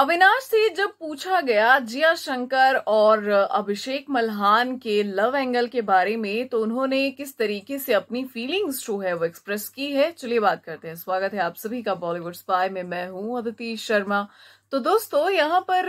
अविनाश से जब पूछा गया जिया शंकर और अभिषेक मल्हान के लव एंगल के बारे में तो उन्होंने किस तरीके से अपनी फीलिंग्स जो है वो एक्सप्रेस की है चलिए बात करते हैं स्वागत है आप सभी का बॉलीवुड स्पाई में मैं हूं अदिति शर्मा तो दोस्तों यहाँ पर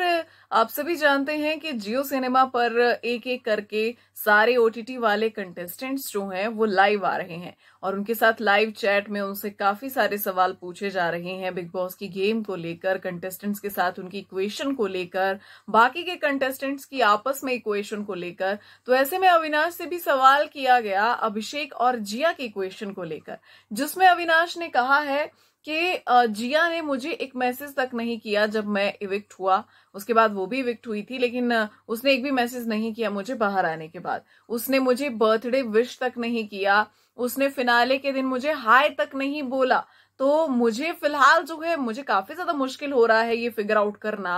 आप सभी जानते हैं कि जियो सिनेमा पर एक एक करके सारे ओटीटी वाले कंटेस्टेंट्स जो हैं वो लाइव आ रहे हैं और उनके साथ लाइव चैट में उनसे काफी सारे सवाल पूछे जा रहे हैं बिग बॉस की गेम को लेकर कंटेस्टेंट्स के साथ उनकी इक्वेशन को लेकर बाकी के कंटेस्टेंट्स की आपस में इक्वेशन को लेकर तो ऐसे में अविनाश से भी सवाल किया गया अभिषेक और जिया की इक्वेशन को लेकर जिसमें अविनाश ने कहा है कि जिया ने मुझे एक मैसेज तक नहीं किया जब मैं इविक्ट हुआ उसके बाद वो भी इविक्ट हुई थी लेकिन उसने एक भी मैसेज नहीं किया मुझे बाहर आने के बाद उसने मुझे बर्थडे विश तक नहीं किया उसने फिनाले के दिन मुझे हाय तक नहीं बोला तो मुझे फिलहाल जो है मुझे काफी ज्यादा मुश्किल हो रहा है ये फिगर आउट करना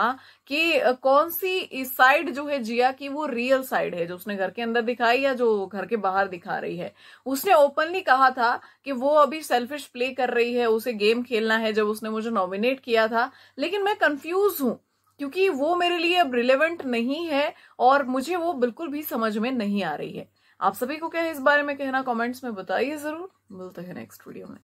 कि कौन सी साइड जो है जिया की वो रियल साइड है जो उसने घर के अंदर दिखाई या जो घर के बाहर दिखा रही है उसने ओपनली कहा था कि वो अभी सेल्फिश प्ले कर रही है उसे गेम खेलना है जब उसने मुझे नॉमिनेट किया था लेकिन मैं कंफ्यूज हूं क्योंकि वो मेरे लिए अब रिलेवेंट नहीं है और मुझे वो बिल्कुल भी समझ में नहीं आ रही है आप सभी को क्या है इस बारे में कहना कमेंट्स में बताइए जरूर मिलते हैं नेक्स्ट वीडियो में